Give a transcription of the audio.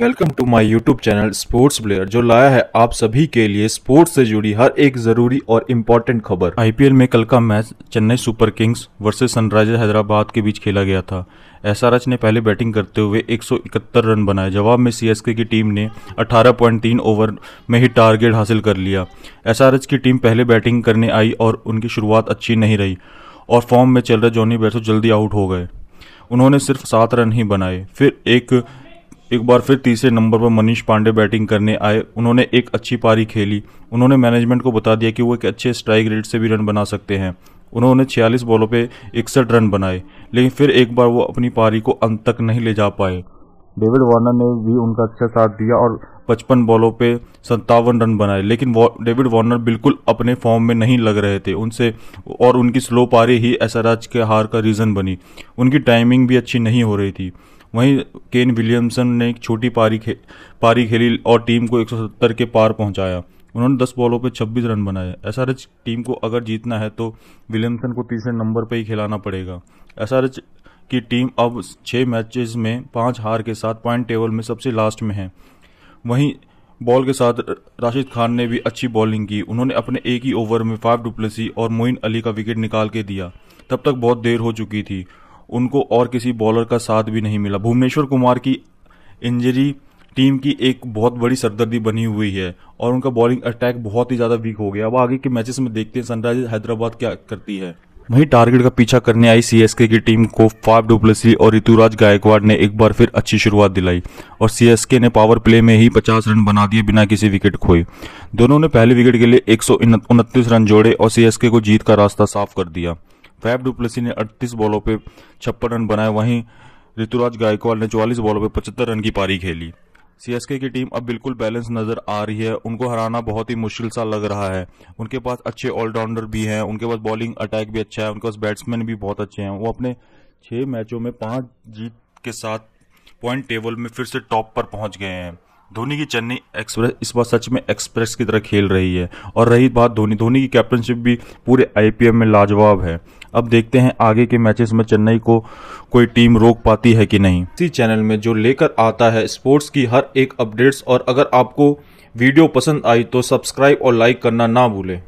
welcome to my YouTube channel sports player जो लाया है आप सभी के लिए स्पोर्ट्स से जुड़ी हर एक जरूरी और इम्पोर्टेंट खबर आईपीएल में कल का match Chennai Super Kings versus Sunriser Hyderabad के बीच खेला गया था एसआरएच ने पहले बैटिंग करते हुए 171 रन बनाए जवाब में सीएसके की टीम ने 18.3 ओवर में ही टारगेट हासिल कर लिया एस की टीम पहले बैटिंग करने आई और उनकी शुरुआत अच्छी नहीं रही और फॉर्म में चल रहे जॉनी बैरसो जल्दी आउट हो गए उन्होंने सिर्फ सात रन ही बनाए फिर एक एक बार फिर तीसरे नंबर पर मनीष पांडे बैटिंग करने आए उन्होंने एक अच्छी पारी खेली उन्होंने मैनेजमेंट को बता दिया कि वो एक अच्छे स्ट्राइक रेट से भी रन बना सकते हैं उन्होंने 46 बॉलों पे इकसठ रन बनाए लेकिन फिर एक बार वो अपनी पारी को अंत तक नहीं ले जा पाए डेविड वार्नर ने भी उनका अच्छा साथ दिया और पचपन बॉलों पे सत्तावन रन बनाए लेकिन डेविड वार्नर बिल्कुल अपने फॉर्म में नहीं लग रहे थे उनसे और उनकी स्लो पारी ही एसआरएच के हार का रीज़न बनी उनकी टाइमिंग भी अच्छी नहीं हो रही थी वहीं केन विलियमसन ने एक छोटी पारी खे पारी खेली और टीम को 170 के पार पहुंचाया उन्होंने 10 बॉलों पर 26 रन बनाए एस टीम को अगर जीतना है तो विलियमसन को तीसरे नंबर पर ही खिलाना पड़ेगा एस की टीम अब छः मैचेस में पाँच हार के साथ पॉइंट टेबल में सबसे लास्ट में है वहीं बॉल के साथ राशिद खान ने भी अच्छी बॉलिंग की उन्होंने अपने एक ही ओवर में फाइव डुप्लेसी और मोइन अली का विकेट निकाल के दिया तब तक बहुत देर हो चुकी थी उनको और किसी बॉलर का साथ भी नहीं मिला भुवनेश्वर कुमार की इंजरी टीम की एक बहुत बड़ी सरदर्दी बनी हुई है और उनका बॉलिंग अटैक बहुत ही ज़्यादा वीक हो गया अब आगे के मैचेस में देखते हैं सनराइजर्स हैदराबाद क्या करती है वहीं टारगेट का पीछा करने आई सीएसके की टीम को फाइव डुप्लेसी और ऋतुराज गायकवाड़ ने एक बार फिर अच्छी शुरुआत दिलाई और सीएसके ने पावर प्ले में ही 50 रन बना दिए बिना किसी विकेट खोए दोनों ने पहले विकेट के लिए एक रन जोड़े और सीएसके को जीत का रास्ता साफ कर दिया फैब डुप्लेसी ने 38 बॉलों पे छप्पन रन बनाए वहीं ऋतुराज गायकवाल ने 44 बॉलों पे 75 रन की पारी खेली सीएसके की टीम अब बिल्कुल बैलेंस नजर आ रही है उनको हराना बहुत ही मुश्किल सा लग रहा है उनके पास अच्छे ऑलराउंडर भी हैं उनके पास बॉलिंग अटैक भी अच्छा है उनके पास बैट्समैन भी बहुत अच्छे हैं वो अपने छः मैचों में पाँच जीत के साथ पॉइंट टेबल में फिर से टॉप पर पहुंच गए हैं धोनी की चेन्नई एक्सप्रेस इस बार सच में एक्सप्रेस की तरह खेल रही है और रही बात धोनी धोनी की कैप्टनशिप भी पूरे आई में लाजवाब है अब देखते हैं आगे के मैचेस में चेन्नई को कोई टीम रोक पाती है कि नहीं इसी चैनल में जो लेकर आता है स्पोर्ट्स की हर एक अपडेट्स और अगर आपको वीडियो पसंद आई तो सब्सक्राइब और लाइक करना ना भूलें